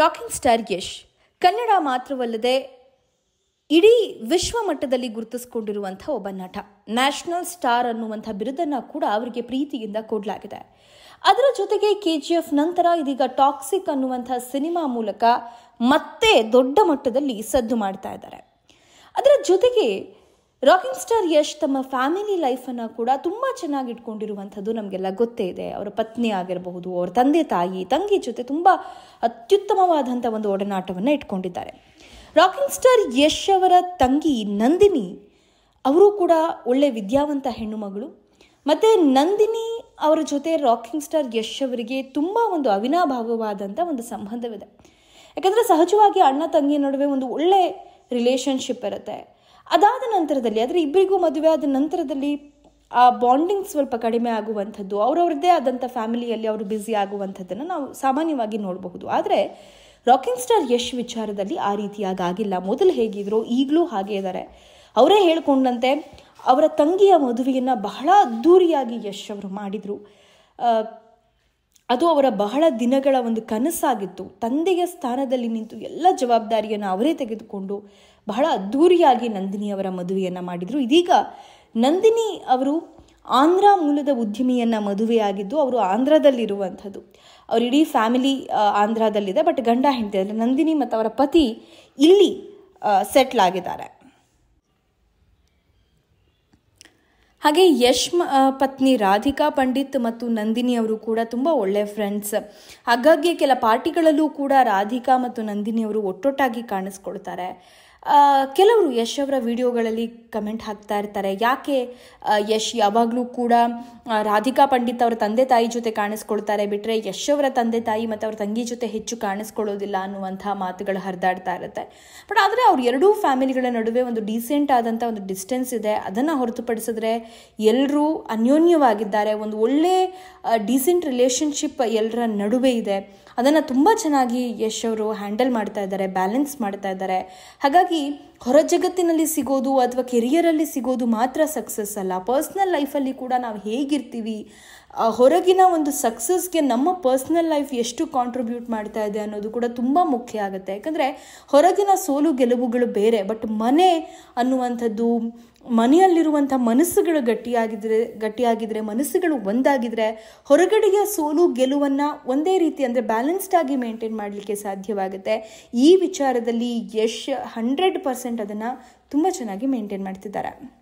rocking star Yash Kannada ಮಾತ್ರವಲ್ಲದೆ ಇಡೀ ವಿಶ್ವ ಮಟ್ಟದಲ್ಲಿ ಗುರುತಿಸಿಕೊಂಡಿರುವಂಥ ಒಬ್ಬ ನಟ ನ್ಯಾಷನಲ್ ಸ್ಟಾರ್ ಅನ್ನುವಂಥ ಬಿರುದನ್ನು ಕೂಡ ಅವರಿಗೆ ಪ್ರೀತಿಯಿಂದ ಕೊಡಲಾಗಿದೆ ಅದರ ಜೊತೆಗೆ ಕೆ ಜಿ ಎಫ್ ನಂತರ ಇದೀಗ ಟಾಕ್ಸಿಕ್ ಅನ್ನುವಂಥ ಸಿನಿಮಾ ಮೂಲಕ ಮತ್ತೆ ದೊಡ್ಡ ಮಟ್ಟದಲ್ಲಿ ಸದ್ದು ಮಾಡ್ತಾ ಇದ್ದಾರೆ ಅದರ ಜೊತೆಗೆ ರಾಕಿಂಗ್ ಸ್ಟಾರ್ ಯಶ್ ತಮ್ಮ ಫ್ಯಾಮಿಲಿ ಲೈಫನ್ನು ಕೂಡ ತುಂಬ ಚೆನ್ನಾಗಿ ಇಟ್ಕೊಂಡಿರುವಂಥದ್ದು ನಮಗೆಲ್ಲ ಗೊತ್ತೇ ಇದೆ ಅವರ ಪತ್ನಿ ಆಗಿರಬಹುದು ಅವರ ತಂದೆ ತಾಯಿ ತಂಗಿ ಜೊತೆ ತುಂಬ ಅತ್ಯುತ್ತಮವಾದಂಥ ಒಂದು ಒಡನಾಟವನ್ನು ಇಟ್ಕೊಂಡಿದ್ದಾರೆ ರಾಕಿಂಗ್ ಸ್ಟಾರ್ ಯಶ್ ಅವರ ತಂಗಿ ನಂದಿನಿ ಅವರು ಕೂಡ ಒಳ್ಳೆ ವಿದ್ಯಾವಂತ ಹೆಣ್ಣು ಮಗಳು ಮತ್ತು ನಂದಿನಿ ಅವರ ಜೊತೆ ರಾಕಿಂಗ್ ಸ್ಟಾರ್ ಯಶ್ ಅವರಿಗೆ ತುಂಬ ಒಂದು ಅವಿನಾಭಾವವಾದಂಥ ಒಂದು ಸಂಬಂಧವಿದೆ ಯಾಕಂದರೆ ಸಹಜವಾಗಿ ಅಣ್ಣ ತಂಗಿ ನಡುವೆ ಒಂದು ಒಳ್ಳೆ ರಿಲೇಷನ್ಶಿಪ್ ಇರುತ್ತೆ ಅದಾದ ನಂತರದಲ್ಲಿ ಆದರೆ ಇಬ್ಬರಿಗೂ ಮದುವೆ ಆದ ನಂತರದಲ್ಲಿ ಆ ಬಾಂಡಿಂಗ್ ಸ್ವಲ್ಪ ಕಡಿಮೆ ಆಗುವಂಥದ್ದು ಅವರವ್ರದ್ದೇ ಆದಂಥ ಫ್ಯಾಮಿಲಿಯಲ್ಲಿ ಅವರು ಬ್ಯುಸಿ ಆಗುವಂಥದ್ದನ್ನು ನಾವು ಸಾಮಾನ್ಯವಾಗಿ ನೋಡಬಹುದು ಆದರೆ ರಾಕಿಂಗ್ ಸ್ಟಾರ್ ಯಶ್ ವಿಚಾರದಲ್ಲಿ ಆ ರೀತಿಯಾಗಿ ಆಗಿಲ್ಲ ಮೊದಲು ಹೇಗಿದ್ರು ಈಗಲೂ ಹಾಗೆ ಇದ್ದಾರೆ ಅವರೇ ಹೇಳಿಕೊಂಡಂತೆ ಅವರ ತಂಗಿಯ ಮದುವೆಯನ್ನು ಬಹಳ ಅದ್ದೂರಿಯಾಗಿ ಯಶ್ ಅವರು ಮಾಡಿದರು ಅದು ಅವರ ಬಹಳ ದಿನಗಳ ಒಂದು ಕನಸಾಗಿತ್ತು ತಂದೆಯ ಸ್ಥಾನದಲ್ಲಿ ನಿಂತು ಎಲ್ಲ ಜವಾಬ್ದಾರಿಯನ್ನು ಅವರೇ ತೆಗೆದುಕೊಂಡು ಬಹಳ ಅದ್ಧೂರಿಯಾಗಿ ಅವರ ಮದುವೆಯನ್ನು ಮಾಡಿದರು ಇದೀಗ ನಂದಿನಿ ಅವರು ಆಂಧ್ರ ಮೂಲದ ಉದ್ಯಮಿಯನ್ನು ಮದುವೆಯಾಗಿದ್ದು ಅವರು ಆಂಧ್ರದಲ್ಲಿರುವಂಥದ್ದು ಅವ್ರ ಇಡೀ ಫ್ಯಾಮಿಲಿ ಆಂಧ್ರದಲ್ಲಿದೆ ಬಟ್ ಗಂಡ ಹೆಂಡತಿ ಅಂದರೆ ನಂದಿನಿ ಮತ್ತು ಅವರ ಪತಿ ಇಲ್ಲಿ ಸೆಟ್ಲ್ ಆಗಿದ್ದಾರೆ ಹಾಗೆ ಯಶ್ ಪತ್ನಿ ರಾಧಿಕಾ ಪಂಡಿತ್ ಮತ್ತು ನಂದಿನಿ ಅವರು ಕೂಡ ತುಂಬ ಒಳ್ಳೆಯ ಫ್ರೆಂಡ್ಸ್ ಹಾಗಾಗಿ ಕೆಲ ಪಾರ್ಟಿಗಳಲ್ಲೂ ಕೂಡ ರಾಧಿಕಾ ಮತ್ತು ನಂದಿನಿ ಅವರು ಒಟ್ಟೊಟ್ಟಾಗಿ ಕಾಣಿಸ್ಕೊಳ್ತಾರೆ ಕೆಲವರು ಯಶ್ ಅವರ ವಿಡಿಯೋಗಳಲ್ಲಿ ಕಮೆಂಟ್ ಹಾಕ್ತಾ ಇರ್ತಾರೆ ಯಾಕೆ ಯಶ್ ಯಾವಾಗಲೂ ಕೂಡ ರಾಧಿಕಾ ಪಂಡಿತ್ ಅವರ ತಂದೆ ತಾಯಿ ಜೊತೆ ಕಾಣಿಸ್ಕೊಳ್ತಾರೆ ಬಿಟ್ಟರೆ ಯಶ್ ಅವರ ತಂದೆ ತಾಯಿ ಮತ್ತು ಅವ್ರ ತಂಗಿ ಜೊತೆ ಹೆಚ್ಚು ಕಾಣಿಸ್ಕೊಳ್ಳೋದಿಲ್ಲ ಅನ್ನುವಂಥ ಮಾತುಗಳು ಹರಿದಾಡ್ತಾ ಇರುತ್ತೆ ಬಟ್ ಆದರೆ ಅವ್ರ ಎರಡೂ ಫ್ಯಾಮಿಲಿಗಳ ನಡುವೆ ಒಂದು ಡೀಸೆಂಟ್ ಆದಂಥ ಒಂದು ಡಿಸ್ಟೆನ್ಸ್ ಇದೆ ಅದನ್ನು ಹೊರತುಪಡಿಸಿದ್ರೆ ಎಲ್ಲರೂ ಅನ್ಯೋನ್ಯವಾಗಿದ್ದಾರೆ ಒಂದು ಒಳ್ಳೆ ಡೀಸೆಂಟ್ ರಿಲೇಷನ್ಶಿಪ್ ಎಲ್ಲರ ನಡುವೆ ಇದೆ ಅದನ್ನು ತುಂಬ ಚೆನ್ನಾಗಿ ಯಶ್ ಅವರು ಹ್ಯಾಂಡಲ್ ಮಾಡ್ತಾ ಇದ್ದಾರೆ ಬ್ಯಾಲೆನ್ಸ್ ಮಾಡ್ತಾ ಇದ್ದಾರೆ ಹಾಗಾಗಿ ಹೊರ ಜಗತ್ತಿನಲ್ಲಿ ಸಿಗೋದು ಅಥವಾ ಕೆರಿಯರಲ್ಲಿ ಸಿಗೋದು ಮಾತ್ರ ಸಕ್ಸಸ್ ಅಲ್ಲ ಪರ್ಸ್ನಲ್ ಲೈಫಲ್ಲಿ ಕೂಡ ನಾವು ಹೇಗಿರ್ತೀವಿ ಹೊರಗಿನ ಒಂದು ಸಕ್ಸಸ್ಗೆ ನಮ್ಮ ಪರ್ಸ್ನಲ್ ಲೈಫ್ ಎಷ್ಟು ಕಾಂಟ್ರಿಬ್ಯೂಟ್ ಮಾಡ್ತಾ ಇದೆ ಅನ್ನೋದು ಕೂಡ ತುಂಬ ಮುಖ್ಯ ಆಗುತ್ತೆ ಯಾಕಂದರೆ ಹೊರಗಿನ ಸೋಲು ಗೆಲುವುಗಳು ಬೇರೆ ಬಟ್ ಮನೆ ಅನ್ನುವಂಥದ್ದು ಮನೆಯಲ್ಲಿರುವಂಥ ಮನಸ್ಸುಗಳು ಗಟ್ಟಿಯಾಗಿದ್ರೆ ಗಟ್ಟಿಯಾಗಿದ್ದರೆ ಮನಸ್ಸುಗಳು ಒಂದಾಗಿದ್ರೆ ಹೊರಗಡೆಯ ಸೋಲು ಗೆಲುವನ್ನು ಒಂದೇ ರೀತಿ ಅಂದರೆ ಬ್ಯಾಲೆನ್ಸ್ಡ್ ಆಗಿ ಮೇಂಟೈನ್ ಮಾಡಲಿಕ್ಕೆ ಸಾಧ್ಯವಾಗುತ್ತೆ ಈ ವಿಚಾರದಲ್ಲಿ ಯಶ್ ಹಂಡ್ರೆಡ್ ಪರ್ಸೆಂಟ್ ಅದನ್ನು ತುಂಬ ಚೆನ್ನಾಗಿ ಮೇಂಟೈನ್ ಮಾಡ್ತಿದ್ದಾರೆ